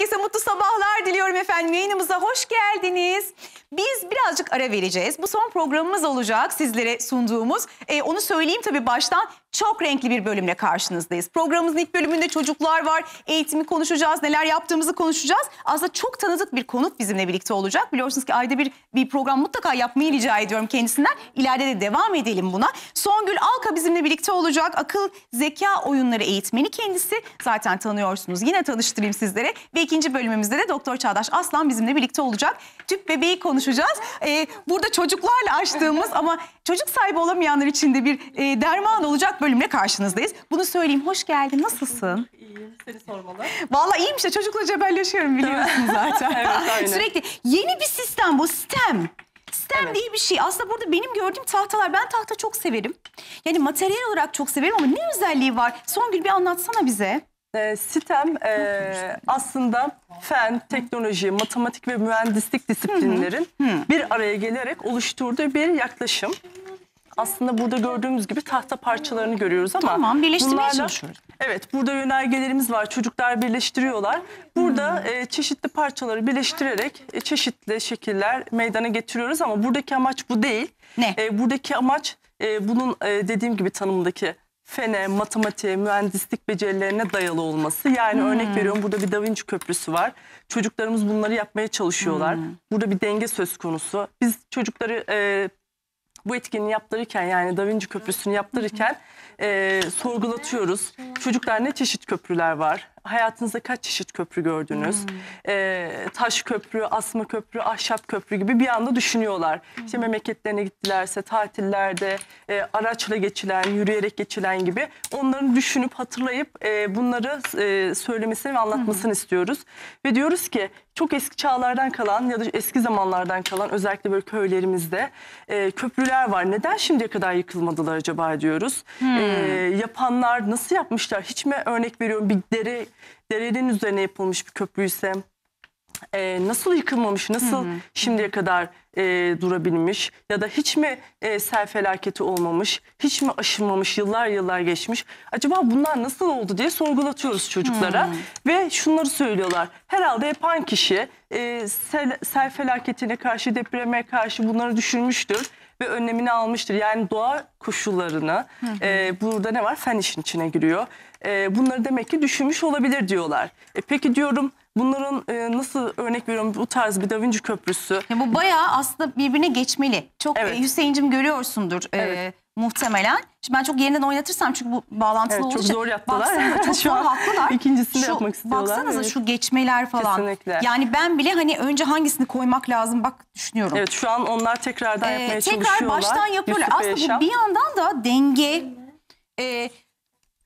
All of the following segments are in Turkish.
Herkese mutlu sabahlar diliyorum efendim. Yayınımıza hoş geldiniz. Biz birazcık ara vereceğiz. Bu son programımız olacak sizlere sunduğumuz. Ee, onu söyleyeyim tabii baştan çok renkli bir bölümle karşınızdayız. Programımızın ilk bölümünde çocuklar var. Eğitimi konuşacağız, neler yaptığımızı konuşacağız. Aslında çok tanıdık bir konuk bizimle birlikte olacak. Biliyorsunuz ki ayda bir bir program mutlaka yapmayı rica ediyorum kendisinden. İleride de devam edelim buna. Songül Alka bizimle birlikte olacak. Akıl zeka oyunları eğitmeni kendisi. Zaten tanıyorsunuz. Yine tanıştırayım sizlere. Ve ikinci bölümümüzde de Doktor Çağdaş Aslan bizimle birlikte olacak. Tüp bebeği konu konuşacağız. Ee, burada çocuklarla açtığımız ama çocuk sahibi olamayanlar için de bir e, derman olacak bölümle karşınızdayız. Bunu söyleyeyim. Hoş geldin. Nasılsın? İyiyim. Seni sormalı. Vallahi iyiymiş. işte. Çocukla cebelleşiyorum biliyorsun zaten. evet, aynen. Sürekli yeni bir sistem bu. Sistem. Sistem evet. diye bir şey. Aslında burada benim gördüğüm tahtalar. Ben tahta çok severim. Yani materyal olarak çok severim ama ne özelliği var? Songül bir anlatsana bize e, e, aslında fen, teknoloji, matematik ve mühendislik disiplinlerin bir araya gelerek oluşturduğu bir yaklaşım. Aslında burada gördüğümüz gibi tahta parçalarını görüyoruz ama... Tamam, birleştirmeye çalışıyoruz. Evet, burada yönergelerimiz var. Çocuklar birleştiriyorlar. Burada e, çeşitli parçaları birleştirerek e, çeşitli şekiller meydana getiriyoruz ama buradaki amaç bu değil. Ne? E, buradaki amaç e, bunun e, dediğim gibi tanımdaki fene, matematiğe, mühendislik becerilerine dayalı olması. Yani hmm. örnek veriyorum burada bir Da Vinci köprüsü var. Çocuklarımız bunları yapmaya çalışıyorlar. Hmm. Burada bir denge söz konusu. Biz çocukları e, bu etkinliği yaptırırken yani Da Vinci köprüsünü yaptırırken e, sorgulatıyoruz. Çocuklar ne çeşit köprüler var? hayatınızda kaç çeşit köprü gördünüz? Hmm. E, taş köprü, asma köprü, ahşap köprü gibi bir anda düşünüyorlar. Hmm. İşte memleketlerine gittilerse, tatillerde, e, araçla geçilen, yürüyerek geçilen gibi onların düşünüp hatırlayıp e, bunları e, söylemesini ve anlatmasını hmm. istiyoruz. Ve diyoruz ki çok eski çağlardan kalan ya da eski zamanlardan kalan özellikle böyle köylerimizde e, köprüler var. Neden şimdiye kadar yıkılmadılar acaba diyoruz. Hmm. E, yapanlar nasıl yapmışlar? Hiç mi örnek veriyorum bir dere Derenin üzerine yapılmış bir köprü ise e, nasıl yıkılmamış, nasıl hı hı. şimdiye kadar e, durabilmiş ya da hiç mi e, sel felaketi olmamış, hiç mi aşılmamış, yıllar yıllar geçmiş. Acaba bunlar nasıl oldu diye sorgulatıyoruz çocuklara hı. ve şunları söylüyorlar. Herhalde yapan kişi e, sel, sel felaketine karşı, depreme karşı bunları düşünmüştür ve önlemini almıştır. Yani doğa koşullarını E, burada ne var? Fen işin içine giriyor e, bunları demek ki düşünmüş olabilir diyorlar. E, peki diyorum bunların e, nasıl örnek veriyorum bu tarz bir Da Vinci Köprüsü. Ya bu bayağı aslında birbirine geçmeli. Çok e, evet. e, Hüseyin'cim görüyorsundur. E, evet. muhtemelen. Şimdi ben çok yerinden oynatırsam çünkü bu bağlantılı evet, olduğu çok Zor yaptılar. Baksanıza, çok zor haklılar. İkincisini şu, yapmak istiyorlar. Baksanıza evet. şu geçmeler falan. Kesinlikle. Yani ben bile hani önce hangisini koymak lazım bak düşünüyorum. Evet şu an onlar tekrardan ee, yapmaya tekrar çalışıyorlar. Tekrar baştan yapıyorlar. Yusuf Aslında bu bir yandan da denge... E,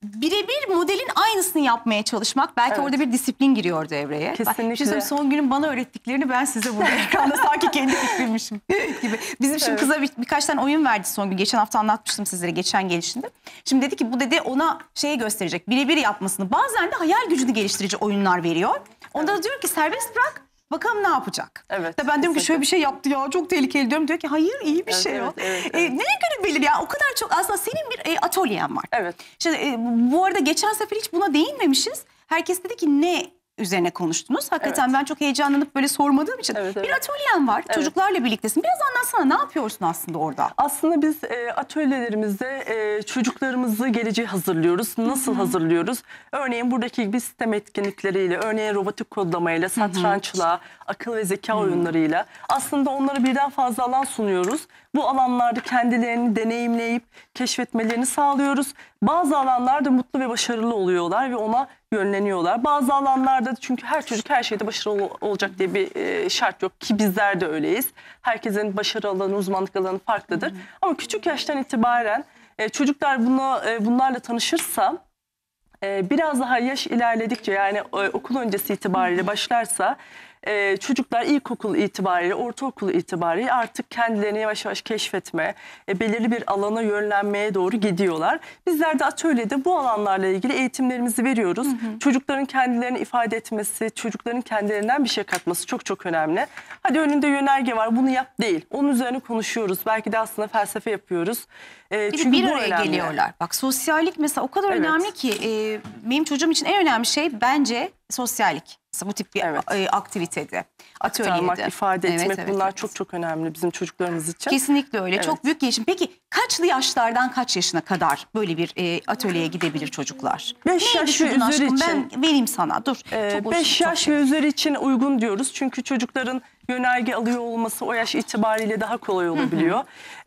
birebir modelin aynısını yapmaya çalışmak belki evet. orada bir disiplin giriyor devreye. Kesinlikle. Bak, son günün bana öğrettiklerini ben size burada ekranda sanki kendi fikrimmişim gibi. Bizim şimdi evet. kıza bir, birkaç tane oyun verdi son gün. Geçen hafta anlatmıştım sizlere geçen gelişinde. Şimdi dedi ki bu dedi ona şeyi gösterecek birebir yapmasını. Bazen de hayal gücünü geliştirici oyunlar veriyor. Onda evet. diyor ki serbest bırak Bakalım ne yapacak? Evet. Ya ben dedim ki şöyle bir şey yaptı ya çok tehlikeli diyorum. Diyor ki hayır iyi bir evet, şey evet, yok. Evet, e, evet. E, neye göre belir ya? O kadar çok aslında senin bir e, atölyen var. Evet. Şimdi, e, bu arada geçen sefer hiç buna değinmemişiz. Herkes dedi ki ne üzerine konuştunuz. Hakikaten evet. ben çok heyecanlanıp böyle sormadığım için. Evet, evet. Bir atölyen var. Evet. Çocuklarla birliktesin. Biraz anlatsana ne yapıyorsun aslında orada? Aslında biz e, atölyelerimizde e, çocuklarımızı geleceği hazırlıyoruz. Nasıl Hı -hı. hazırlıyoruz? Örneğin buradaki gibi sistem etkinlikleriyle, örneğin robotik kodlamayla, satrançla, Hı -hı. akıl ve zeka Hı -hı. oyunlarıyla. Aslında onlara birden fazla alan sunuyoruz. Bu alanlarda kendilerini deneyimleyip keşfetmelerini sağlıyoruz. Bazı alanlarda mutlu ve başarılı oluyorlar ve ona yönleniyorlar. Bazı alanlarda çünkü her çocuk her şeyde başarılı olacak diye bir e, şart yok ki bizler de öyleyiz. Herkesin başarı alanı, uzmanlık alanı farklıdır. Hı Ama küçük yaştan itibaren e, çocuklar buna, e, bunlarla tanışırsa biraz daha yaş ilerledikçe yani okul öncesi itibariyle başlarsa e, çocuklar ilkokul itibariyle, ortaokul itibariyle artık kendilerini yavaş yavaş keşfetme, e, belirli bir alana yönlenmeye doğru gidiyorlar. Bizler de atölyede bu alanlarla ilgili eğitimlerimizi veriyoruz. Hı hı. Çocukların kendilerini ifade etmesi, çocukların kendilerinden bir şey katması çok çok önemli. Hadi önünde yönerge var, bunu yap değil. Onun üzerine konuşuyoruz. Belki de aslında felsefe yapıyoruz. E, bir, çünkü bir araya önemli. geliyorlar. Bak sosyallik mesela o kadar evet. önemli ki e, benim çocuğum için en önemli şey bence sosyallik bu tip bir evet. E, aktivitede, atölyede. Aktarmak, ifade etmek evet, evet, bunlar evet. çok çok önemli bizim çocuklarımız için. Kesinlikle öyle. Evet. Çok büyük gelişim. Peki kaçlı yaşlardan kaç yaşına kadar böyle bir e, atölyeye gidebilir çocuklar? 5 yaş ve üzeri için. Ben vereyim sana dur. 5 ee, beş yaş ve üzeri için uygun diyoruz. Çünkü çocukların yönerge alıyor olması o yaş itibariyle daha kolay olabiliyor. Hı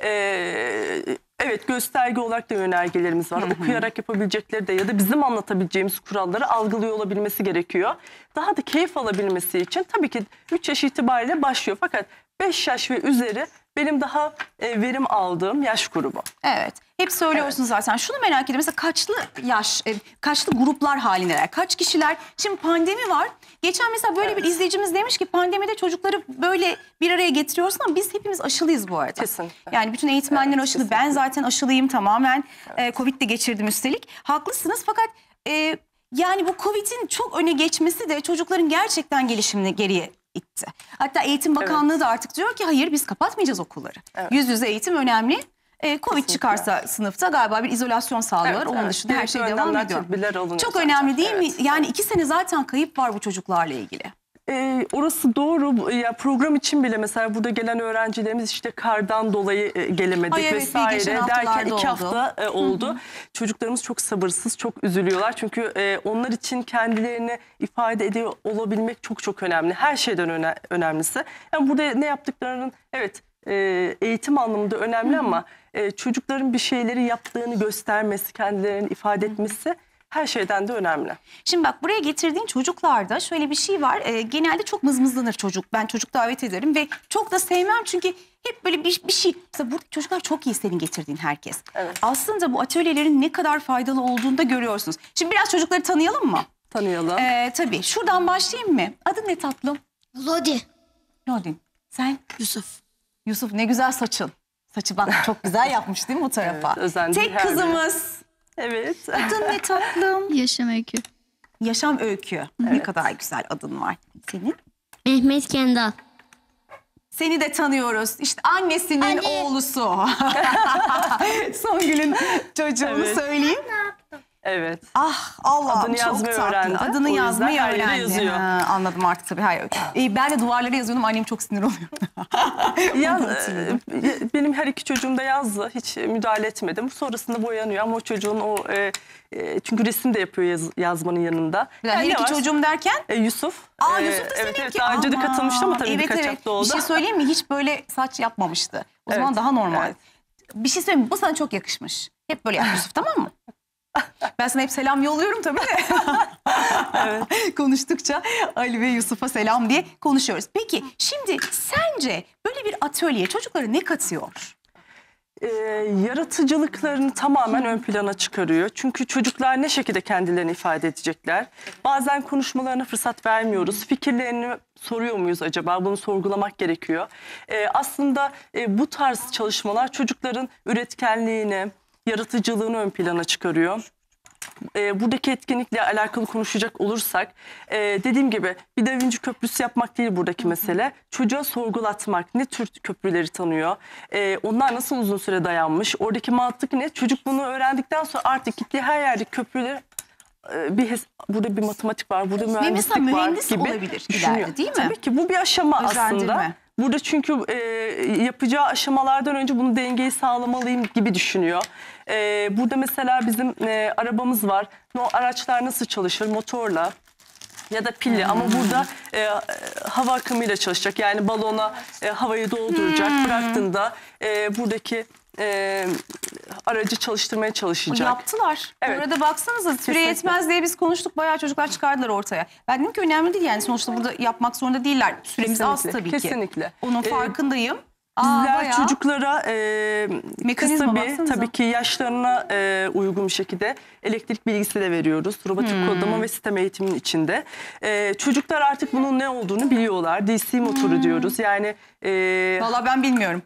hı. Ee, Evet gösterge olarak da yönergelerimiz var. Okuyarak yapabilecekleri de ya da bizim anlatabileceğimiz kuralları algılıyor olabilmesi gerekiyor. Daha da keyif alabilmesi için tabii ki 3 yaş itibariyle başlıyor. Fakat 5 yaş ve üzeri benim daha e, verim aldığım yaş grubu. Evet. Hep söylüyorsunuz evet. zaten. Şunu merak ediyorum. Mesela kaçlı yaş, e, kaçlı gruplar halindeler? Kaç kişiler? Şimdi pandemi var. Geçen mesela böyle evet. bir izleyicimiz demiş ki pandemide çocukları böyle bir araya getiriyorsun ama biz hepimiz aşılıyız bu arada. Kesinlikle. Yani bütün eğitmenler evet, aşılı. Kesinlikle. Ben zaten aşılıyım tamamen. E, evet. E, Covid de geçirdim üstelik. Haklısınız fakat... E, yani bu Covid'in çok öne geçmesi de çocukların gerçekten gelişimini geriye itti. Hatta Eğitim Bakanlığı evet. da artık diyor ki hayır biz kapatmayacağız okulları. Evet. Yüz yüze eğitim önemli. E, Covid Kesinlikle. çıksa sınıfta galiba bir izolasyon sağlıyorlar. Evet, Onun evet. dışında her şey devam ediyor. Çok zaten. önemli değil evet. mi? Yani iki sene zaten kayıp var bu çocuklarla ilgili e, orası doğru. Ya program için bile mesela burada gelen öğrencilerimiz işte kardan dolayı e, gelemedik Ay, evet, vesaire derken iki hafta e, oldu. Hı hı. Çocuklarımız çok sabırsız, çok üzülüyorlar. Çünkü e, onlar için kendilerini ifade ediyor olabilmek çok çok önemli. Her şeyden öne, önemlisi. Yani burada ne yaptıklarının evet e, eğitim anlamında önemli hı hı. ama e, çocukların bir şeyleri yaptığını göstermesi, kendilerini ifade etmesi... Hı hı her şeyden de önemli. Şimdi bak buraya getirdiğin çocuklarda şöyle bir şey var. E, genelde çok mızmızlanır çocuk. Ben çocuk davet ederim ve çok da sevmem çünkü hep böyle bir, bir şey. Mesela burada çocuklar çok iyi senin getirdiğin herkes. Evet. Aslında bu atölyelerin ne kadar faydalı olduğunu da görüyorsunuz. Şimdi biraz çocukları tanıyalım mı? Tanıyalım. Ee, tabii. Şuradan başlayayım mı? Adın ne tatlım? Lodi. Lodi. Sen? Yusuf. Yusuf ne güzel saçın. Saçı bak çok güzel yapmış değil mi bu tarafa? Evet, Tek kızımız. Evet. Adın ne tatlım? Yaşam Öykü. Yaşam Öykü. Evet. Ne kadar güzel adın var senin. Mehmet Kendal. Seni de tanıyoruz. İşte annesinin Anne. oğlusu. Songül'ün çocuğunu evet. söyleyeyim. Anne. Evet. Ah Allah Adını çok yazmayı tatlı. öğrendi. Adını O yüzden yazmayı her yere yazıyor. Ha, anladım artık tabii. Hayır. Ee, ben de duvarlara yazıyordum annem çok sinir oluyor. Yaz, e, e, benim her iki çocuğum da yazdı. Hiç e, müdahale etmedim. Sonrasında boyanıyor ama o çocuğun o... e, çünkü resim de yapıyor yaz- yazmanın yanında. Yani her iki yavaş- çocuğum derken E, Yusuf. Aa Yusuf da evet, seninki. evet, daha önce de katılmıştı ama tabii evet, birkaç evet. hafta oldu. Bir şey söyleyeyim mi? Hiç böyle saç yapmamıştı. O Evet, zaman daha normal. evet. Bir şey söyleyeyim mi? Bu sana çok yakışmış. Hep böyle yap Yusuf tamam mı? Ben sana hep selam yolluyorum tabii de. evet. Konuştukça Ali ve Yusuf'a selam diye konuşuyoruz. Peki şimdi sence böyle bir atölye çocuklara ne katıyor? e, yaratıcılıklarını tamamen ön plana çıkarıyor. Çünkü çocuklar ne şekilde kendilerini ifade edecekler? Bazen konuşmalarına fırsat vermiyoruz. Fikirlerini soruyor muyuz acaba? Bunu sorgulamak gerekiyor. E, aslında e, bu tarz çalışmalar çocukların üretkenliğini, yaratıcılığını ön plana çıkarıyor e, buradaki etkinlikle alakalı konuşacak olursak e, dediğim gibi bir Da Vinci Köprüsü yapmak değil buradaki mesele. Çocuğa sorgulatmak ne tür köprüleri tanıyor, e, onlar nasıl uzun süre dayanmış, oradaki mantık ne? Çocuk bunu öğrendikten sonra artık gittiği her yerde köprüleri e, bir burada bir matematik var, burada mühendislik var mühendis gibi olabilir düşünüyor. ileride değil mi? Tabii ki bu bir aşama aslında. Burada çünkü e, yapacağı aşamalardan önce bunu dengeyi sağlamalıyım gibi düşünüyor. E, burada mesela bizim e, arabamız var. O araçlar nasıl çalışır? Motorla ya da pilli hmm. ama burada e, hava akımıyla çalışacak. Yani balona e, havayı dolduracak. Hmm. Bıraktığında e, buradaki e, aracı çalıştırmaya çalışacak. Yaptılar. Evet. Burada baksanıza süre yetmez diye biz konuştuk. Bayağı çocuklar çıkardılar ortaya. Ben dedim ki önemli değil yani sonuçta burada yapmak zorunda değiller. Süremiz az tabii Kesinlikle. ki. Kesinlikle. Onun ee, farkındayım. Bizler bayağı. çocuklara e, Mekanizma kısa bir tabii ki yaşlarına e, uygun bir şekilde elektrik bilgisi de veriyoruz. Robotik hmm. kodlama ve sistem eğitiminin içinde. E, çocuklar artık bunun ne olduğunu biliyorlar. DC motoru hmm. diyoruz. Yani e, Valla ben bilmiyorum.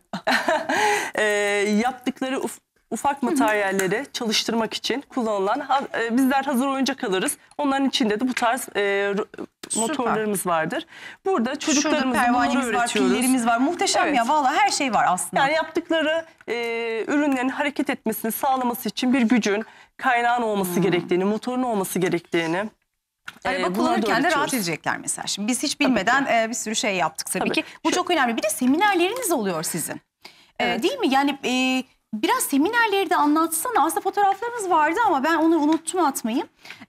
e, yaptıkları uf- ufak materyalleri çalıştırmak için kullanılan ha- e, bizler hazır oyuncak alırız. Onların içinde de bu tarz e, motorlarımız vardır. Burada çocuklarımızı bunları öğretiyoruz. var, pillerimiz var. Muhteşem Evet. ya valla her şey var aslında. Yani yaptıkları e, ürünlerin hareket etmesini sağlaması için bir gücün kaynağın olması hmm. gerektiğini, motorun olması gerektiğini. Araba e, kullanırken de rahat edecekler mesela. Şimdi biz hiç bilmeden e, bir sürü şey yaptık tabii, Tabii. ki. Bu Şu- çok önemli. Bir de seminerleriniz oluyor sizin. E, değil mi? Yani e, Biraz seminerleri de anlatsana. Aslında fotoğraflarımız vardı ama ben onu unuttum atmayı.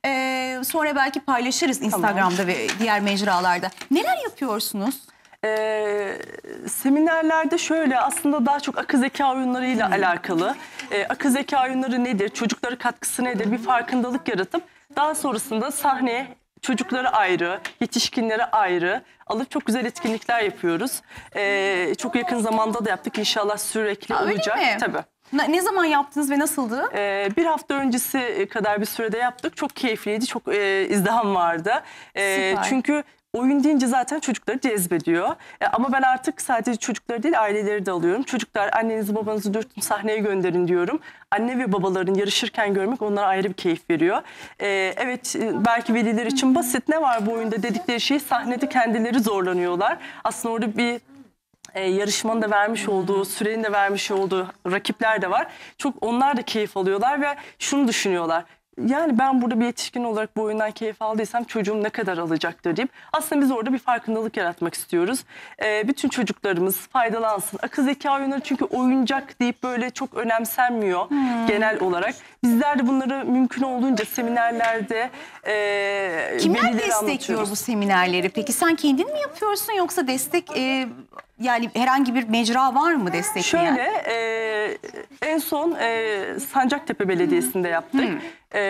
Ee, sonra belki paylaşırız Instagram'da ve diğer mecralarda. Neler yapıyorsunuz? Ee, seminerlerde şöyle aslında daha çok akıl zeka oyunlarıyla hmm. alakalı. Ee, akıl zeka oyunları nedir? Çocuklara katkısı nedir? Bir farkındalık yaratıp daha sonrasında sahne. Çocukları ayrı, yetişkinlere ayrı alıp çok güzel etkinlikler yapıyoruz. Ee, çok yakın zamanda da yaptık inşallah sürekli Aa, öyle olacak. mi? Tabii. Ne, ne zaman yaptınız ve nasıldı? Ee, bir hafta öncesi kadar bir sürede yaptık. Çok keyifliydi, çok e, izdiham vardı. Ee, Süper. Çünkü oyun deyince zaten çocukları cezbediyor. E, ama ben artık sadece çocukları değil aileleri de alıyorum. Çocuklar annenizi babanızı dürtün sahneye gönderin diyorum. Anne ve babaların yarışırken görmek onlara ayrı bir keyif veriyor. E, evet e, belki veliler için basit ne var bu oyunda dedikleri şey sahnede kendileri zorlanıyorlar. Aslında orada bir e, yarışmanın da vermiş olduğu, sürenin de vermiş olduğu rakipler de var. Çok onlar da keyif alıyorlar ve şunu düşünüyorlar yani ben burada bir yetişkin olarak bu oyundan keyif aldıysam çocuğum ne kadar alacaktır deyip aslında biz orada bir farkındalık yaratmak istiyoruz. Ee, bütün çocuklarımız faydalansın. Akıl zeka oyunları çünkü oyuncak deyip böyle çok önemsenmiyor hmm. genel olarak. Bizler de bunları mümkün olduğunca seminerlerde e, Kimler destekliyor bu seminerleri? Peki sen kendin mi yapıyorsun yoksa destek e, yani herhangi bir mecra var mı destekleyen? Şöyle e, en son e, Sancaktepe Belediyesi'nde yaptık. Hmm. E,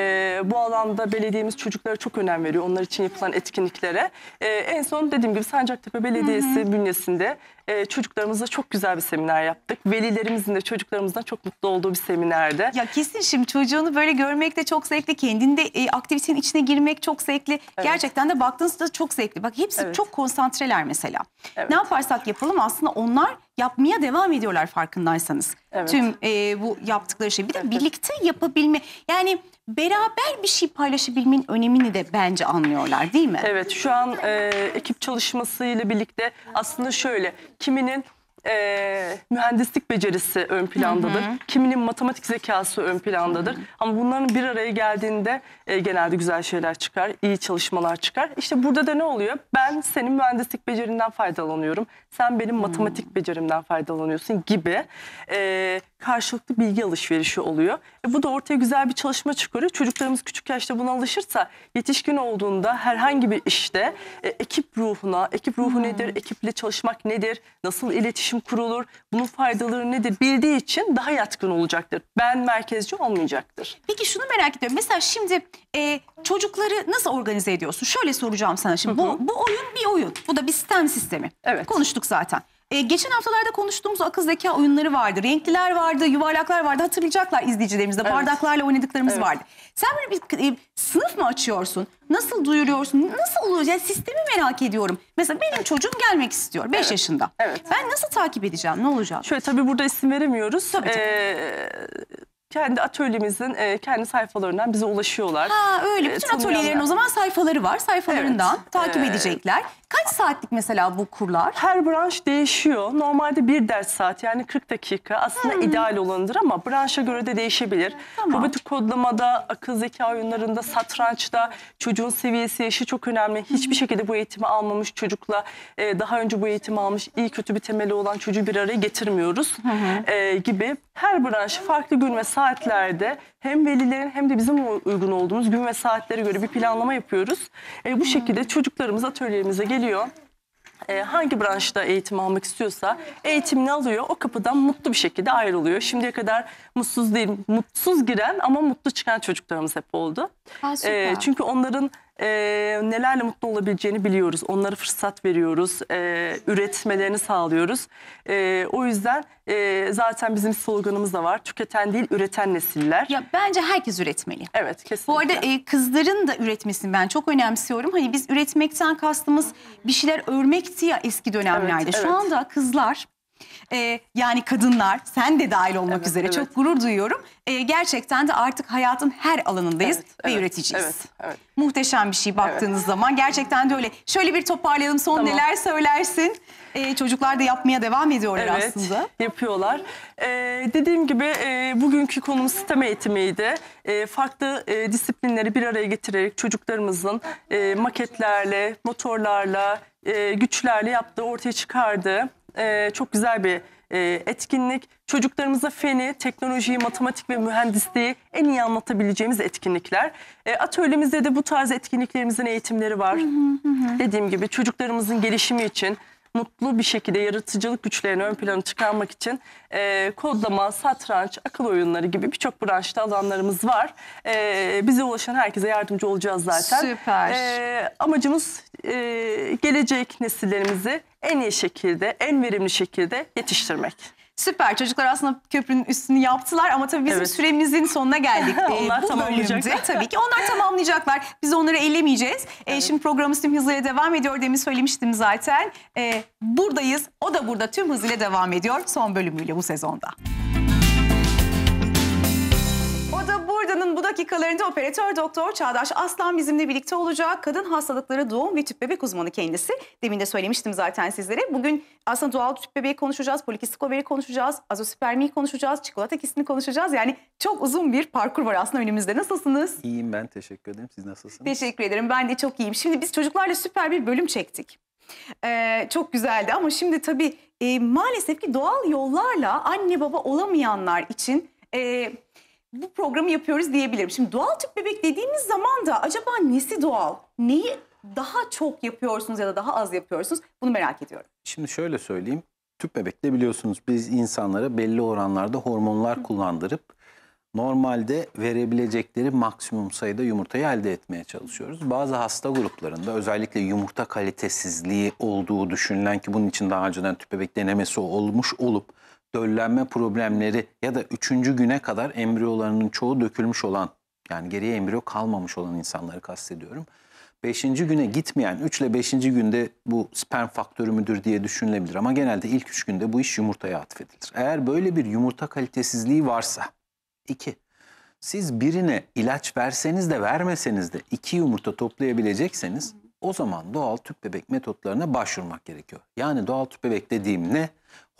bu alanda belediyemiz çocuklara çok önem veriyor. Onlar için yapılan etkinliklere. E, en son dediğim gibi Sancaktepe Belediyesi hmm. bünyesinde e, çocuklarımızla çok güzel bir seminer yaptık. Velilerimizin de çocuklarımızdan çok mutlu olduğu bir seminerde. Ya kesin şimdi çocuğunu böyle görmek de çok zevkli. Kendini de e, aktivitenin içine içerisine girmek çok zevkli. Evet. Gerçekten de baktığınızda çok zevkli. Bak hepsi evet. çok konsantreler mesela. Evet. Ne yaparsak yapalım aslında onlar yapmaya devam ediyorlar farkındaysanız. Evet. Tüm e, bu yaptıkları şey. Bir de evet. birlikte yapabilme. Yani beraber bir şey paylaşabilmenin önemini de bence anlıyorlar değil mi? Evet şu an e, ekip çalışmasıyla birlikte aslında şöyle kiminin e, mühendislik becerisi ön plandadır. Hı hı. Kiminin matematik zekası ön plandadır. Hı hı. Ama bunların bir araya geldiğinde e, genelde güzel şeyler çıkar, iyi çalışmalar çıkar. İşte burada da ne oluyor? Ben senin mühendislik becerinden faydalanıyorum. Sen benim hı. matematik becerimden faydalanıyorsun gibi e, karşılıklı bilgi alışverişi oluyor. E, bu da ortaya güzel bir çalışma çıkarıyor. Çocuklarımız küçük yaşta buna alışırsa yetişkin olduğunda herhangi bir işte e, ekip ruhuna, ekip ruhu hı. nedir, ekiple çalışmak nedir, nasıl iletişim iletişim kurulur. Bunun faydaları nedir bildiği için daha yatkın olacaktır. Ben merkezci olmayacaktır. Peki şunu merak ediyorum. Mesela şimdi e, çocukları nasıl organize ediyorsun? Şöyle soracağım sana şimdi. Hı hı. Bu, bu oyun bir oyun. Bu da bir sistem sistemi. Evet. Konuştuk zaten. E, geçen haftalarda konuştuğumuz akıl zeka oyunları vardı. Renkliler vardı, yuvarlaklar vardı. Hatırlayacaklar izleyicilerimizde. Evet. Bardaklarla oynadıklarımız evet. vardı. Sen böyle bir e, sınıf mı açıyorsun? Nasıl duyuruyorsun? Nasıl oluyor? Yani sistemi merak ediyorum. Mesela benim çocuğum gelmek istiyor beş evet. yaşında. Evet. Ben nasıl takip edeceğim? Ne olacak? Şöyle tabii burada isim veremiyoruz. Tabii, tabii. Ee, kendi atölyemizin e, kendi sayfalarından bize ulaşıyorlar. Ha öyle. E, Bütün e, atölyelerin o zaman sayfaları var. Sayfalarından evet. takip ee, edecekler. Kaç saatlik mesela bu kurlar? Her branş değişiyor. Normalde bir ders saat yani 40 dakika aslında hmm. ideal olanıdır ama branşa göre de değişebilir. Tamam. Robotik kodlamada, akıl zeka oyunlarında, satrançta çocuğun seviyesi, yaşı çok önemli. Hiçbir hmm. şekilde bu eğitimi almamış çocukla e, daha önce bu eğitimi almış iyi kötü bir temeli olan çocuğu bir araya getirmiyoruz hmm. e, gibi. Her branş farklı gün ve saat saatlerde hem velilerin hem de bizim uygun olduğumuz gün ve saatlere göre bir planlama yapıyoruz. E, bu şekilde çocuklarımız atölyemize geliyor e, hangi branşta eğitim almak istiyorsa eğitimini alıyor. O kapıdan mutlu bir şekilde ayrılıyor. Şimdiye kadar mutsuz değil, mutsuz giren ama mutlu çıkan çocuklarımız hep oldu. Ha, e, çünkü onların e, nelerle mutlu olabileceğini biliyoruz. Onlara fırsat veriyoruz. E, üretmelerini sağlıyoruz. E, o yüzden e, zaten bizim sloganımız da var. Tüketen değil üreten nesiller. Ya Bence herkes üretmeli. Evet kesinlikle. Bu arada e, kızların da üretmesini ben çok önemsiyorum. Hani biz üretmekten kastımız bir şeyler örmekti ya eski dönemlerde. Evet, Şu anda kızlar e, yani kadınlar sen de dahil olmak evet, üzere evet. çok gurur duyuyorum. E, gerçekten de artık hayatın her alanındayız evet, ve evet, üreticiyiz. Evet, evet. Muhteşem bir şey baktığınız evet. zaman gerçekten de öyle. Şöyle bir toparlayalım son tamam. neler söylersin? E, çocuklar da yapmaya devam ediyorlar evet, aslında. yapıyorlar. E, dediğim gibi e, bugünkü konumuz sistem eğitimiydi. E, farklı e, disiplinleri bir araya getirerek çocuklarımızın e, maketlerle, motorlarla, e, güçlerle yaptığı ortaya çıkardığı e, çok güzel bir e, etkinlik. Çocuklarımıza feni, teknolojiyi, matematik ve mühendisliği en iyi anlatabileceğimiz etkinlikler. E, atölyemizde de bu tarz etkinliklerimizin eğitimleri var. Dediğim gibi çocuklarımızın gelişimi için mutlu bir şekilde yaratıcılık güçlerini ön plana çıkarmak için e, kodlama, satranç, akıl oyunları gibi birçok branşta alanlarımız var. E, bize ulaşan herkese yardımcı olacağız zaten. Süper. E, amacımız e, gelecek nesillerimizi en iyi şekilde, en verimli şekilde yetiştirmek. Süper çocuklar aslında köprünün üstünü yaptılar ama tabii bizim evet. süremizin sonuna geldik. onlar bu tamamlayacaklar. tabii ki onlar tamamlayacaklar. Biz onları elemeyeceğiz. E, evet. E, şimdi programımız tüm hızıyla devam ediyor demin söylemiştim zaten. E, buradayız o da burada tüm hızıyla devam ediyor son bölümüyle bu sezonda. Kurda'nın bu dakikalarında operatör doktor Çağdaş Aslan bizimle birlikte olacak. Kadın hastalıkları doğum ve tüp bebek uzmanı kendisi. Demin de söylemiştim zaten sizlere. Bugün aslında doğal tüp bebeği konuşacağız, polikistik overi konuşacağız, azospermiyi konuşacağız, çikolata kistini konuşacağız. Yani çok uzun bir parkur var aslında önümüzde. Nasılsınız? İyiyim ben teşekkür ederim. Siz nasılsınız? Teşekkür ederim. Ben de çok iyiyim. Şimdi biz çocuklarla süper bir bölüm çektik. Ee, çok güzeldi ama şimdi tabii e, maalesef ki doğal yollarla anne baba olamayanlar için... E, bu programı yapıyoruz diyebilirim. Şimdi doğal tüp bebek dediğimiz zaman da acaba nesi doğal? Neyi daha çok yapıyorsunuz ya da daha az yapıyorsunuz? Bunu merak ediyorum. Şimdi şöyle söyleyeyim. Tüp bebekte biliyorsunuz biz insanlara belli oranlarda hormonlar Hı. kullandırıp normalde verebilecekleri maksimum sayıda yumurtayı elde etmeye çalışıyoruz. Bazı hasta gruplarında özellikle yumurta kalitesizliği olduğu düşünülen ki bunun için daha önceden tüp bebek denemesi olmuş olup döllenme problemleri ya da üçüncü güne kadar embriyolarının çoğu dökülmüş olan yani geriye embriyo kalmamış olan insanları kastediyorum. Beşinci güne gitmeyen üçle beşinci günde bu sperm faktörü müdür diye düşünülebilir ama genelde ilk üç günde bu iş yumurtaya atfedilir. Eğer böyle bir yumurta kalitesizliği varsa iki Siz birine ilaç verseniz de vermeseniz de iki yumurta toplayabilecekseniz o zaman doğal tüp bebek metotlarına başvurmak gerekiyor. Yani doğal tüp bebek dediğim ne?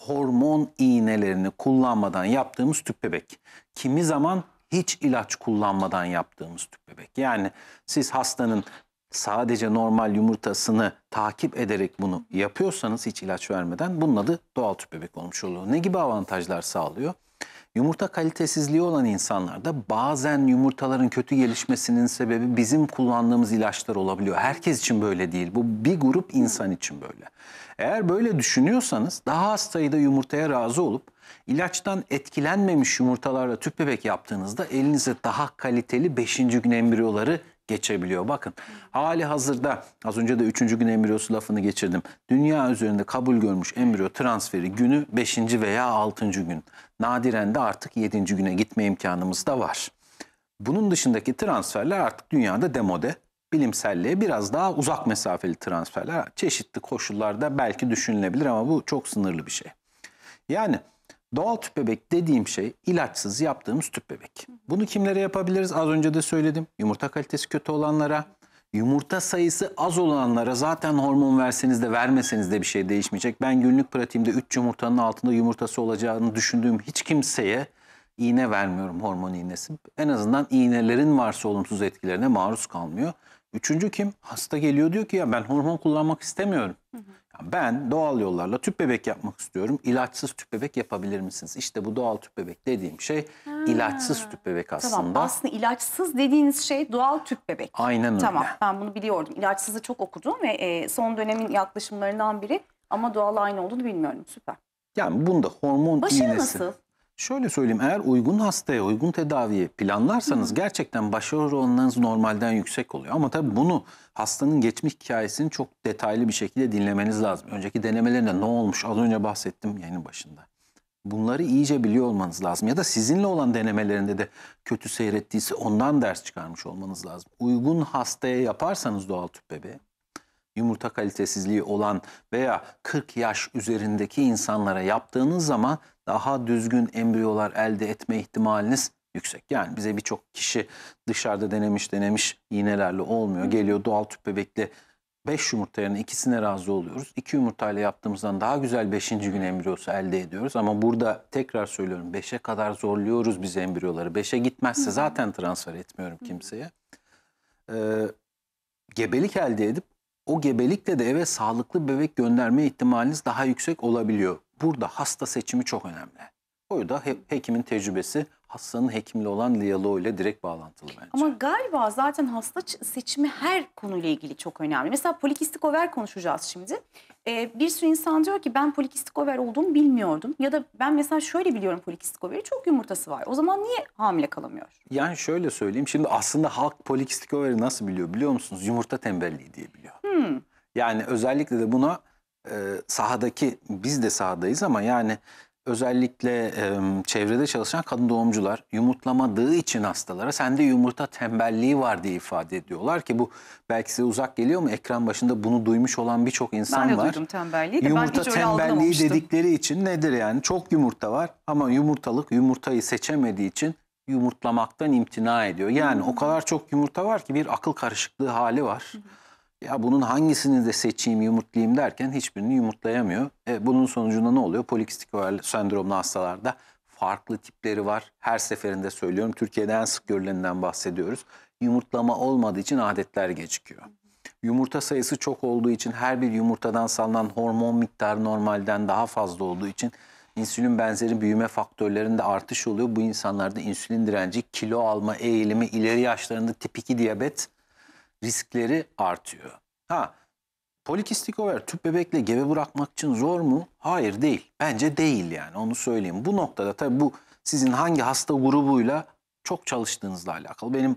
hormon iğnelerini kullanmadan yaptığımız tüp bebek. Kimi zaman hiç ilaç kullanmadan yaptığımız tüp bebek. Yani siz hastanın sadece normal yumurtasını takip ederek bunu yapıyorsanız hiç ilaç vermeden bunun adı doğal tüp bebek olmuş oluyor. Ne gibi avantajlar sağlıyor? Yumurta kalitesizliği olan insanlarda bazen yumurtaların kötü gelişmesinin sebebi bizim kullandığımız ilaçlar olabiliyor. Herkes için böyle değil. Bu bir grup insan için böyle. Eğer böyle düşünüyorsanız daha az sayıda yumurtaya razı olup ilaçtan etkilenmemiş yumurtalarla tüp bebek yaptığınızda elinize daha kaliteli 5. gün embriyoları geçebiliyor. Bakın hali hazırda az önce de 3. gün embriyosu lafını geçirdim. Dünya üzerinde kabul görmüş embriyo transferi günü 5. veya 6. gün. Nadiren de artık 7. güne gitme imkanımız da var. Bunun dışındaki transferler artık dünyada demode. Bilimselliğe biraz daha uzak mesafeli transferler çeşitli koşullarda belki düşünülebilir ama bu çok sınırlı bir şey. Yani Doğal tüp bebek dediğim şey ilaçsız yaptığımız tüp bebek. Bunu kimlere yapabiliriz? Az önce de söyledim. Yumurta kalitesi kötü olanlara, yumurta sayısı az olanlara zaten hormon verseniz de vermeseniz de bir şey değişmeyecek. Ben günlük pratiğimde 3 yumurtanın altında yumurtası olacağını düşündüğüm hiç kimseye iğne vermiyorum hormon iğnesi. En azından iğnelerin varsa olumsuz etkilerine maruz kalmıyor. Üçüncü kim? Hasta geliyor diyor ki ya ben hormon kullanmak istemiyorum. Hı hı ben doğal yollarla tüp bebek yapmak istiyorum. İlaçsız tüp bebek yapabilir misiniz? İşte bu doğal tüp bebek dediğim şey ha. ilaçsız tüp bebek aslında. Tamam aslında ilaçsız dediğiniz şey doğal tüp bebek. Aynen öyle. Tamam ben bunu biliyordum. İlaçsızı çok okudum ve e, son dönemin yaklaşımlarından biri ama doğal aynı olduğunu bilmiyorum. Süper. Yani bunda hormon Başı iğnesi. Başı nasıl? Şöyle söyleyeyim eğer uygun hastaya uygun tedaviyi planlarsanız gerçekten başarı oranlarınız normalden yüksek oluyor. Ama tabii bunu hastanın geçmiş hikayesini çok detaylı bir şekilde dinlemeniz lazım. Önceki denemelerinde ne olmuş az önce bahsettim yayının başında. Bunları iyice biliyor olmanız lazım. Ya da sizinle olan denemelerinde de kötü seyrettiyse ondan ders çıkarmış olmanız lazım. Uygun hastaya yaparsanız doğal tüp bebeği yumurta kalitesizliği olan veya 40 yaş üzerindeki insanlara yaptığınız zaman daha düzgün embriyolar elde etme ihtimaliniz yüksek. Yani bize birçok kişi dışarıda denemiş denemiş iğnelerle olmuyor. Geliyor doğal tüp bebekli 5 yumurtaların ikisine razı oluyoruz. 2 yumurtayla yaptığımızdan daha güzel 5. gün embriyosu elde ediyoruz. Ama burada tekrar söylüyorum 5'e kadar zorluyoruz biz embriyoları. 5'e gitmezse zaten transfer etmiyorum kimseye. Ee, gebelik elde edip o gebelikle de eve sağlıklı bebek gönderme ihtimaliniz daha yüksek olabiliyor Burada hasta seçimi çok önemli. O da he hekimin tecrübesi hastanın hekimle olan diyaloğu ile direkt bağlantılı bence. Ama galiba zaten hasta seçimi her konuyla ilgili çok önemli. Mesela polikistik over konuşacağız şimdi. Ee, bir sürü insan diyor ki ben polikistik over olduğumu bilmiyordum. Ya da ben mesela şöyle biliyorum polikistik overi çok yumurtası var. O zaman niye hamile kalamıyor? Yani şöyle söyleyeyim. Şimdi aslında halk polikistik overi nasıl biliyor biliyor musunuz? Yumurta tembelliği diye biliyor. Hmm. Yani özellikle de buna e, sahadaki biz de sahadayız ama yani özellikle e, çevrede çalışan kadın doğumcular yumurtlamadığı için hastalara sende yumurta tembelliği var diye ifade ediyorlar ki bu belki size uzak geliyor mu ekran başında bunu duymuş olan birçok insan ben var. duydum tembelliği de yumurta ben hiç öyle tembelliği dedikleri için nedir yani çok yumurta var ama yumurtalık yumurtayı seçemediği için yumurtlamaktan imtina ediyor. Yani hmm. o kadar çok yumurta var ki bir akıl karışıklığı hali var. Hmm ya bunun hangisini de seçeyim yumurtlayayım derken hiçbirini yumurtlayamıyor. E, bunun sonucunda ne oluyor? Polikistik over sendromlu hastalarda farklı tipleri var. Her seferinde söylüyorum Türkiye'de en sık görülenden bahsediyoruz. Yumurtlama olmadığı için adetler gecikiyor. Yumurta sayısı çok olduğu için her bir yumurtadan salınan hormon miktarı normalden daha fazla olduğu için insülin benzeri büyüme faktörlerinde artış oluyor. Bu insanlarda insülin direnci, kilo alma eğilimi, ileri yaşlarında tip 2 diyabet riskleri artıyor. Ha polikistik over tüp bebekle gebe bırakmak için zor mu? Hayır değil. Bence değil yani onu söyleyeyim. Bu noktada tabii bu sizin hangi hasta grubuyla çok çalıştığınızla alakalı. Benim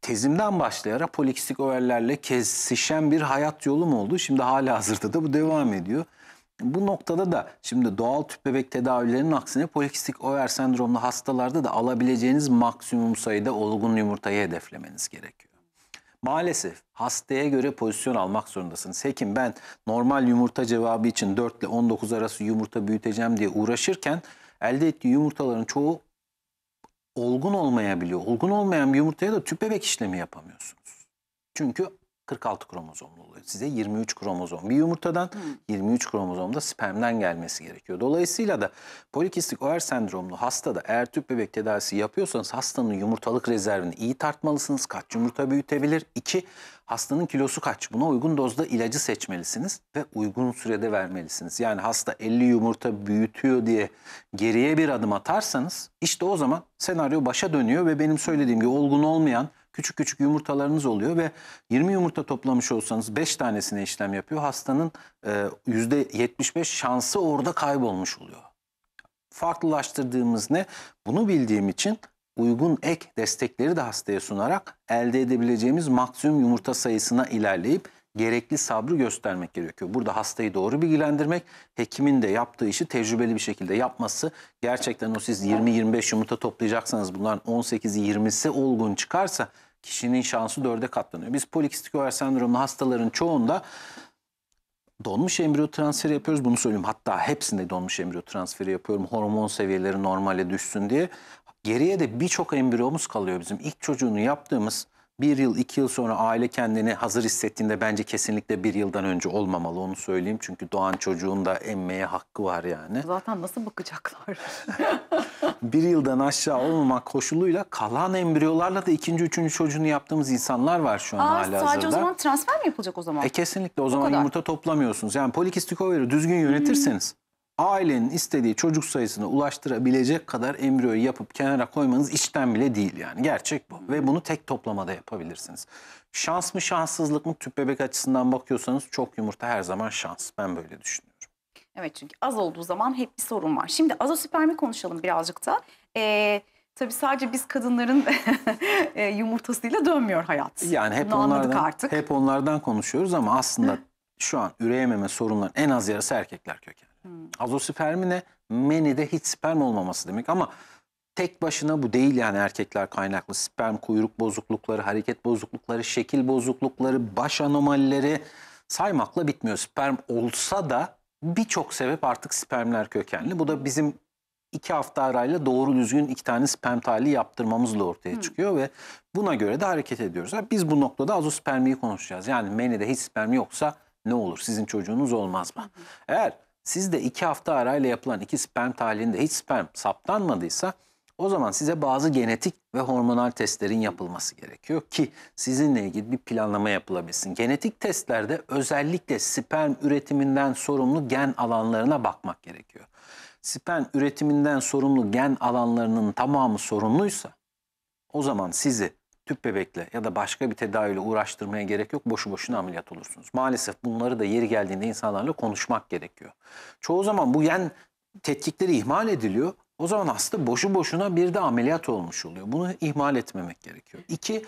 tezimden başlayarak polikistik overlerle kesişen bir hayat yolum oldu. Şimdi hala hazırda da bu devam ediyor. Bu noktada da şimdi doğal tüp bebek tedavilerinin aksine polikistik over sendromlu hastalarda da alabileceğiniz maksimum sayıda olgun yumurtayı hedeflemeniz gerekiyor maalesef hastaya göre pozisyon almak zorundasınız. Hekim ben normal yumurta cevabı için 4 ile 19 arası yumurta büyüteceğim diye uğraşırken elde ettiği yumurtaların çoğu olgun olmayabiliyor. Olgun olmayan bir yumurtaya da tüp bebek işlemi yapamıyorsunuz. Çünkü 46 kromozomlu oluyor. Size 23 kromozom. Bir yumurtadan hmm. 23 da spermden gelmesi gerekiyor. Dolayısıyla da polikistik over sendromlu hastada eğer tüp bebek tedavisi yapıyorsanız hastanın yumurtalık rezervini iyi tartmalısınız. Kaç yumurta büyütebilir? 2. Hastanın kilosu kaç? Buna uygun dozda ilacı seçmelisiniz ve uygun sürede vermelisiniz. Yani hasta 50 yumurta büyütüyor diye geriye bir adım atarsanız işte o zaman senaryo başa dönüyor ve benim söylediğim gibi olgun olmayan küçük küçük yumurtalarınız oluyor ve 20 yumurta toplamış olsanız 5 tanesine işlem yapıyor. Hastanın e, %75 şansı orada kaybolmuş oluyor. Farklılaştırdığımız ne? Bunu bildiğim için uygun ek destekleri de hastaya sunarak elde edebileceğimiz maksimum yumurta sayısına ilerleyip gerekli sabrı göstermek gerekiyor. Burada hastayı doğru bilgilendirmek, hekimin de yaptığı işi tecrübeli bir şekilde yapması. Gerçekten o siz 20-25 yumurta toplayacaksanız bunların 18 20'si olgun çıkarsa kişinin şansı dörde katlanıyor. Biz polikistik over sendromlu hastaların çoğunda donmuş embriyo transferi yapıyoruz. Bunu söyleyeyim. Hatta hepsinde donmuş embriyo transferi yapıyorum. Hormon seviyeleri normale düşsün diye. Geriye de birçok embriyomuz kalıyor bizim. İlk çocuğunu yaptığımız bir yıl, iki yıl sonra aile kendini hazır hissettiğinde bence kesinlikle bir yıldan önce olmamalı onu söyleyeyim. Çünkü doğan çocuğun da emmeye hakkı var yani. Zaten nasıl bakacaklar? bir yıldan aşağı olmamak koşuluyla kalan embriyolarla da ikinci, üçüncü çocuğunu yaptığımız insanlar var şu an Aa, hala sadece hazırda. Sadece o zaman transfer mi yapılacak o zaman? E kesinlikle o, zaman kadar. yumurta toplamıyorsunuz. Yani polikistik overi düzgün yönetirseniz. Hmm ailenin istediği çocuk sayısına ulaştırabilecek kadar embriyoyu yapıp kenara koymanız içten bile değil yani. Gerçek bu. Ve bunu tek toplamada yapabilirsiniz. Şans mı şanssızlık mı tüp bebek açısından bakıyorsanız çok yumurta her zaman şans. Ben böyle düşünüyorum. Evet çünkü az olduğu zaman hep bir sorun var. Şimdi azospermi konuşalım birazcık da. Ee, Tabii sadece biz kadınların e, yumurtasıyla dönmüyor hayat. Yani hep onlardan, artık. hep onlardan konuşuyoruz ama aslında şu an üreyememe sorunların en az yarısı erkekler köken. Hmm. Azospermi ne? Menide hiç sperm olmaması demek ama tek başına bu değil yani erkekler kaynaklı. Sperm kuyruk bozuklukları, hareket bozuklukları, şekil bozuklukları, baş anomalileri saymakla bitmiyor. Sperm olsa da birçok sebep artık spermler kökenli. Bu da bizim iki hafta arayla doğru düzgün iki tane sperm tahlili yaptırmamızla ortaya hmm. çıkıyor Hı. ve buna göre de hareket ediyoruz. Biz bu noktada azospermiyi konuşacağız. Yani menide hiç sperm yoksa ne olur? Sizin çocuğunuz olmaz mı? Hı. Eğer Sizde iki hafta arayla yapılan iki sperm tahlilinde hiç sperm saptanmadıysa o zaman size bazı genetik ve hormonal testlerin yapılması gerekiyor ki sizinle ilgili bir planlama yapılabilsin. Genetik testlerde özellikle sperm üretiminden sorumlu gen alanlarına bakmak gerekiyor. Sperm üretiminden sorumlu gen alanlarının tamamı sorumluysa o zaman sizi tüp bebekle ya da başka bir tedaviyle uğraştırmaya gerek yok. Boşu boşuna ameliyat olursunuz. Maalesef bunları da yeri geldiğinde insanlarla konuşmak gerekiyor. Çoğu zaman bu yen tetkikleri ihmal ediliyor. O zaman hasta boşu boşuna bir de ameliyat olmuş oluyor. Bunu ihmal etmemek gerekiyor. İki,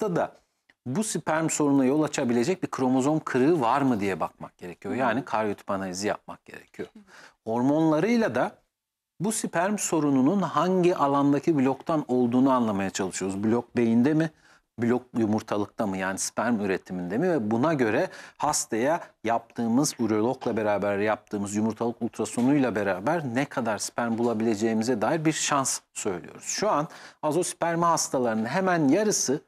da bu sperm sorununa yol açabilecek bir kromozom kırığı var mı diye bakmak gerekiyor. Yani karyotip analizi yapmak gerekiyor. Hormonlarıyla da bu sperm sorununun hangi alandaki bloktan olduğunu anlamaya çalışıyoruz. Blok beyinde mi? blok yumurtalıkta mı yani sperm üretiminde mi ve buna göre hastaya yaptığımız urologla beraber yaptığımız yumurtalık ultrasonuyla beraber ne kadar sperm bulabileceğimize dair bir şans söylüyoruz. Şu an azosperma hastalarının hemen yarısı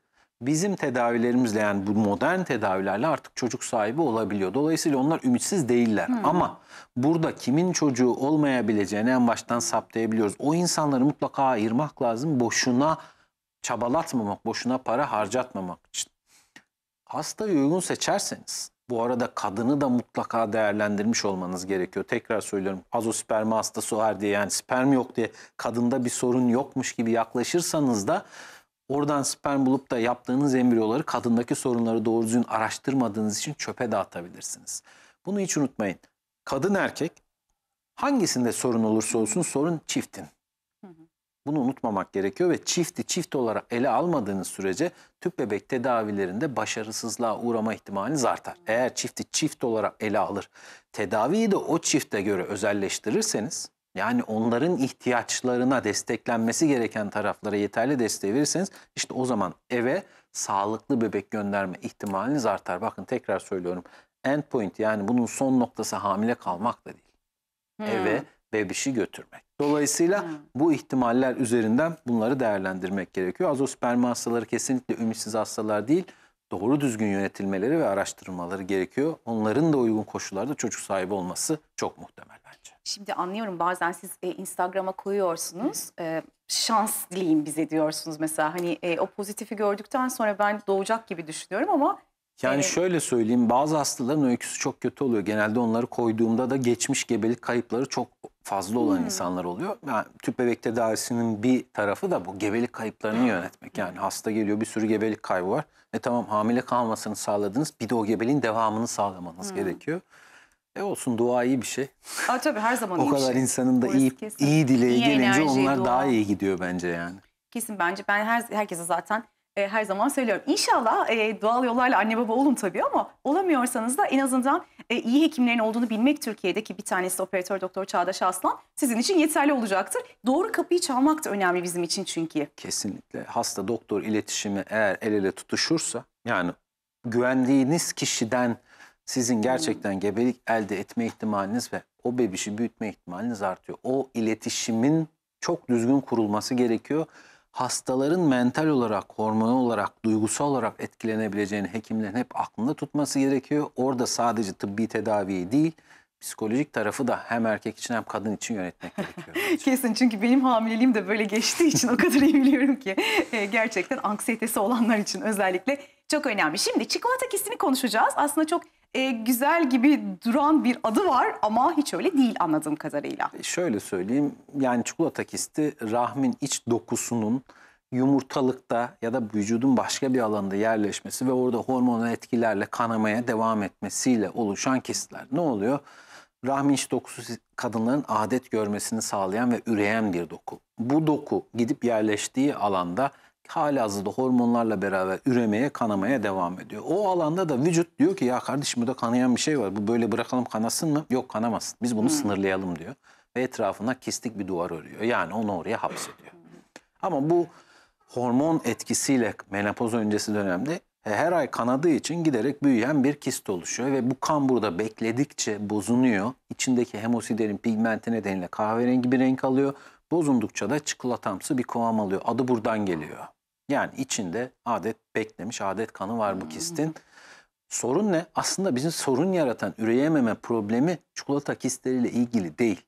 bizim tedavilerimizle yani bu modern tedavilerle artık çocuk sahibi olabiliyor. Dolayısıyla onlar ümitsiz değiller. Hmm. Ama burada kimin çocuğu olmayabileceğini en baştan saptayabiliyoruz. O insanları mutlaka ayırmak lazım. Boşuna çabalatmamak, boşuna para harcatmamak için. Hastayı uygun seçerseniz bu arada kadını da mutlaka değerlendirmiş olmanız gerekiyor. Tekrar söylüyorum azospermi hastası var diye yani sperm yok diye kadında bir sorun yokmuş gibi yaklaşırsanız da Oradan sperm bulup da yaptığınız embriyoları kadındaki sorunları doğru düzgün araştırmadığınız için çöpe dağıtabilirsiniz. Bunu hiç unutmayın. Kadın erkek hangisinde sorun olursa olsun sorun çiftin. Bunu unutmamak gerekiyor ve çifti çift olarak ele almadığınız sürece tüp bebek tedavilerinde başarısızlığa uğrama ihtimaliniz artar. Eğer çifti çift olarak ele alır, tedaviyi de o çifte göre özelleştirirseniz yani onların ihtiyaçlarına desteklenmesi gereken taraflara yeterli desteği verirseniz işte o zaman eve sağlıklı bebek gönderme ihtimaliniz artar. Bakın tekrar söylüyorum. End point yani bunun son noktası hamile kalmak da değil. Hmm. Eve bebişi götürmek. Dolayısıyla hmm. bu ihtimaller üzerinden bunları değerlendirmek gerekiyor. Azosperm hastaları kesinlikle ümitsiz hastalar değil. Doğru düzgün yönetilmeleri ve araştırmaları gerekiyor. Onların da uygun koşullarda çocuk sahibi olması çok muhtemel. Şimdi anlıyorum bazen siz e, Instagram'a koyuyorsunuz. E, şans dileyin bize diyorsunuz mesela. Hani e, o pozitifi gördükten sonra ben doğacak gibi düşünüyorum ama yani evet. şöyle söyleyeyim bazı hastaların öyküsü çok kötü oluyor. Genelde onları koyduğumda da geçmiş gebelik kayıpları çok fazla olan hmm. insanlar oluyor. Yani tüp bebek tedavisinin bir tarafı da bu gebelik kayıplarını yönetmek. Yani hasta geliyor bir sürü gebelik kaybı var. E tamam hamile kalmasını sağladınız bir de o gebeliğin devamını sağlamanız hmm. gerekiyor. E olsun dua iyi bir şey. Aa, tabii her zaman o iyi kadar şey. insanın da iyi, iyi dileği iyi gelince enerji, onlar dua. daha iyi gidiyor bence yani. Kesin bence ben her herkese zaten e, her zaman söylüyorum. İnşallah e, doğal yollarla anne baba olun tabii ama olamıyorsanız da en azından e, iyi hekimlerin olduğunu bilmek Türkiye'deki bir tanesi operatör doktor Çağdaş Aslan sizin için yeterli olacaktır. Doğru kapıyı çalmak da önemli bizim için çünkü. Kesinlikle hasta doktor iletişimi eğer el ele tutuşursa yani güvendiğiniz kişiden sizin gerçekten gebelik elde etme ihtimaliniz ve o bebişi büyütme ihtimaliniz artıyor. O iletişimin çok düzgün kurulması gerekiyor. Hastaların mental olarak, hormonal olarak, duygusal olarak etkilenebileceğini hekimlerin hep aklında tutması gerekiyor. Orada sadece tıbbi tedaviyi değil, psikolojik tarafı da hem erkek için hem kadın için yönetmek gerekiyor. Kesin çünkü benim hamileliğim de böyle geçtiği için o kadar iyi biliyorum ki e, gerçekten anksiyetesi olanlar için özellikle çok önemli. Şimdi çikolata kesini konuşacağız. Aslında çok e, güzel gibi duran bir adı var ama hiç öyle değil anladığım kadarıyla. E, şöyle söyleyeyim yani çikolata kisti rahmin iç dokusunun yumurtalıkta ya da vücudun başka bir alanda yerleşmesi ve orada hormonal etkilerle kanamaya devam etmesiyle oluşan kistler. Ne oluyor? Rahmin iç dokusu kadınların adet görmesini sağlayan ve üreyen bir doku. Bu doku gidip yerleştiği alanda hazırda hormonlarla beraber üremeye, kanamaya devam ediyor. O alanda da vücut diyor ki ya kardeşim burada kanayan bir şey var. Bu böyle bırakalım kanasın mı? Yok kanamasın. Biz bunu hmm. sınırlayalım diyor. Ve etrafına kistik bir duvar örüyor. Yani onu oraya hapsediyor. Ama bu hormon etkisiyle menopoz öncesi dönemde e, her ay kanadığı için giderek büyüyen bir kist oluşuyor ve bu kan burada bekledikçe bozunuyor. İçindeki hemosiderin pigmenti nedeniyle kahverengi bir renk alıyor. Bozundukça da çikolatamsı bir kıvam alıyor. Adı buradan geliyor. Yani içinde adet beklemiş, adet kanı var bu hmm. kistin. Sorun ne? Aslında bizim sorun yaratan üreyememe problemi çikolata kistleriyle ilgili değil.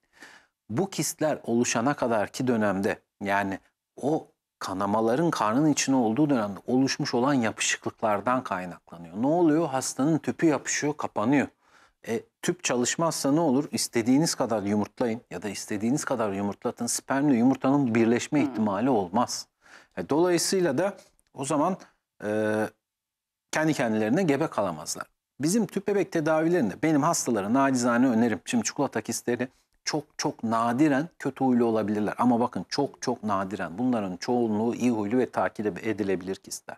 Bu kistler oluşana kadarki dönemde yani o kanamaların karnın içine olduğu dönemde oluşmuş olan yapışıklıklardan kaynaklanıyor. Ne oluyor? Hastanın tüpü yapışıyor, kapanıyor. E, tüp çalışmazsa ne olur? İstediğiniz kadar yumurtlayın ya da istediğiniz kadar yumurtlatın. Spermle yumurtanın birleşme hmm. ihtimali olmaz. E, dolayısıyla da o zaman e, kendi kendilerine gebe kalamazlar. Bizim tüp bebek tedavilerinde benim hastalara nacizane önerim. Şimdi çikolata kistleri çok çok nadiren kötü huylu olabilirler. Ama bakın çok çok nadiren bunların çoğunluğu iyi huylu ve takip edilebilir kistler.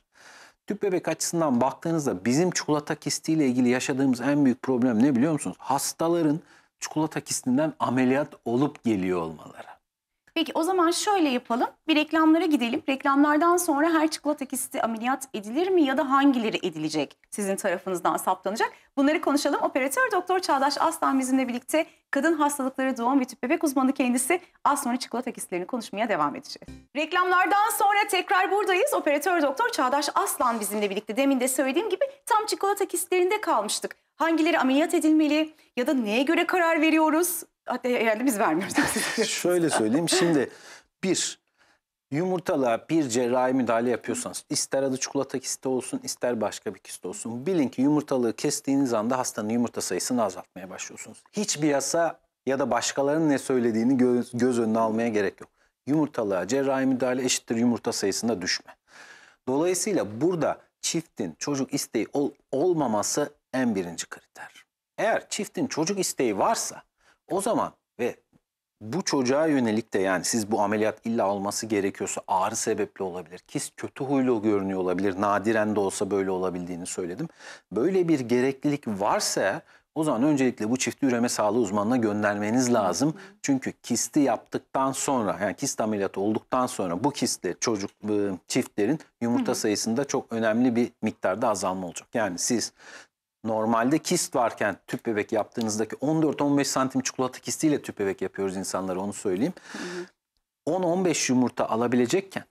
Tüp bebek açısından baktığınızda bizim çikolata kistiyle ilgili yaşadığımız en büyük problem ne biliyor musunuz? Hastaların çikolata kistinden ameliyat olup geliyor olmaları. Peki o zaman şöyle yapalım. Bir reklamlara gidelim. Reklamlardan sonra her çikolata kisti ameliyat edilir mi ya da hangileri edilecek sizin tarafınızdan saptanacak? Bunları konuşalım. Operatör Doktor Çağdaş Aslan bizimle birlikte kadın hastalıkları doğum ve tüp bebek uzmanı kendisi az sonra çikolata kistlerini konuşmaya devam edecek. Reklamlardan sonra tekrar buradayız. Operatör Doktor Çağdaş Aslan bizimle birlikte. Demin de söylediğim gibi tam çikolata kistlerinde kalmıştık. Hangileri ameliyat edilmeli ya da neye göre karar veriyoruz? herhalde biz vermiyoruz. Şöyle söyleyeyim şimdi bir yumurtalığa bir cerrahi müdahale yapıyorsanız ister adı çikolata kisti olsun ister başka bir kist olsun bilin ki yumurtalığı kestiğiniz anda hastanın yumurta sayısını azaltmaya başlıyorsunuz. Hiçbir yasa ya da başkalarının ne söylediğini göz, göz önüne almaya gerek yok. Yumurtalığa cerrahi müdahale eşittir yumurta sayısında düşme. Dolayısıyla burada çiftin çocuk isteği ol, olmaması en birinci kriter. Eğer çiftin çocuk isteği varsa o zaman ve bu çocuğa yönelik de yani siz bu ameliyat illa olması gerekiyorsa ağrı sebepli olabilir. Kis kötü huylu görünüyor olabilir. Nadiren de olsa böyle olabildiğini söyledim. Böyle bir gereklilik varsa o zaman öncelikle bu çift üreme sağlığı uzmanına göndermeniz lazım. Çünkü kisti yaptıktan sonra yani kist ameliyatı olduktan sonra bu kistler çocuk ıı, çiftlerin yumurta sayısında çok önemli bir miktarda azalma olacak. Yani siz Normalde kist varken tüp bebek yaptığınızdaki 14-15 santim çikolata kistiyle tüp bebek yapıyoruz insanlara onu söyleyeyim. 10-15 yumurta alabilecekken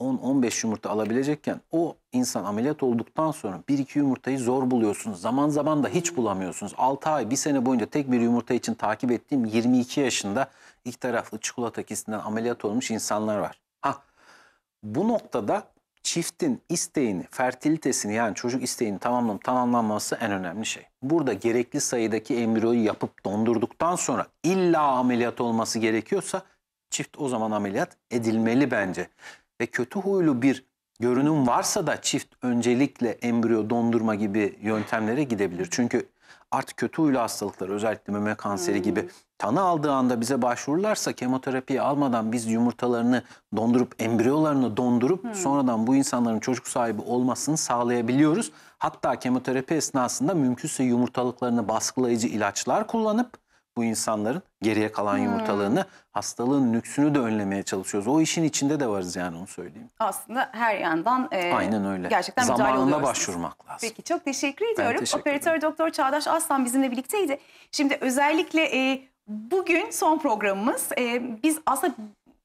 10-15 yumurta alabilecekken o insan ameliyat olduktan sonra 1-2 yumurtayı zor buluyorsunuz. Zaman zaman da hiç bulamıyorsunuz. 6 ay 1 sene boyunca tek bir yumurta için takip ettiğim 22 yaşında iki taraflı çikolata kistinden ameliyat olmuş insanlar var. Ha bu noktada çiftin isteğini, fertilitesini yani çocuk isteğini tamamlanıp tamamlanması en önemli şey. Burada gerekli sayıdaki embriyoyu yapıp dondurduktan sonra illa ameliyat olması gerekiyorsa çift o zaman ameliyat edilmeli bence. Ve kötü huylu bir görünüm varsa da çift öncelikle embriyo dondurma gibi yöntemlere gidebilir. Çünkü artık kötü huylu hastalıkları özellikle meme kanseri hmm. gibi tanı aldığı anda bize başvururlarsa kemoterapiyi almadan biz yumurtalarını dondurup embriyolarını dondurup hmm. sonradan bu insanların çocuk sahibi olmasını sağlayabiliyoruz. Hatta kemoterapi esnasında mümkünse yumurtalıklarını baskılayıcı ilaçlar kullanıp bu insanların geriye kalan hmm. yumurtalığını hastalığın nüksünü de önlemeye çalışıyoruz. O işin içinde de varız yani onu söyleyeyim. Aslında her yandan e, Aynen öyle. gerçekten Zamanında müdahale oluyorsunuz. başvurmak lazım. Peki çok teşekkür ediyorum. teşekkür Operatör Doktor Çağdaş Aslan bizimle birlikteydi. Şimdi özellikle e, bugün son programımız. E, biz aslında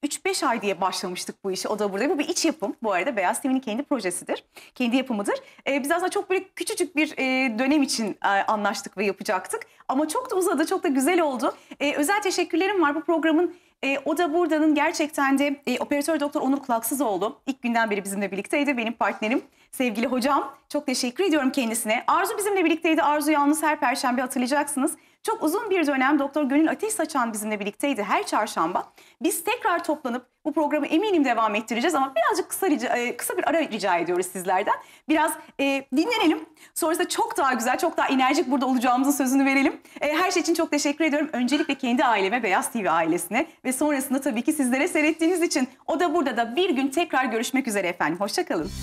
3-5 ay diye başlamıştık bu işi. O da burada. Bu bir iç yapım. Bu arada Beyaz TV'nin kendi projesidir. Kendi yapımıdır. Ee, biz aslında çok böyle küçücük bir e, dönem için e, anlaştık ve yapacaktık. Ama çok da uzadı, çok da güzel oldu. E, özel teşekkürlerim var. Bu programın e, o da buradanın gerçekten de e, operatör doktor Onur Kulaksızoğlu ilk günden beri bizimle birlikteydi. Benim partnerim, sevgili hocam. Çok teşekkür ediyorum kendisine. Arzu bizimle birlikteydi. Arzu yalnız her perşembe hatırlayacaksınız. Çok uzun bir dönem Doktor Gönül Ateş Saçan bizimle birlikteydi her çarşamba. Biz tekrar toplanıp bu programı eminim devam ettireceğiz ama birazcık kısa, rica, e, kısa bir ara rica ediyoruz sizlerden. Biraz e, dinlenelim. Sonrasında çok daha güzel, çok daha enerjik burada olacağımızın sözünü verelim. E, her şey için çok teşekkür ediyorum. Öncelikle kendi aileme, Beyaz TV ailesine ve sonrasında tabii ki sizlere seyrettiğiniz için. O da burada da bir gün tekrar görüşmek üzere efendim. Hoşçakalın.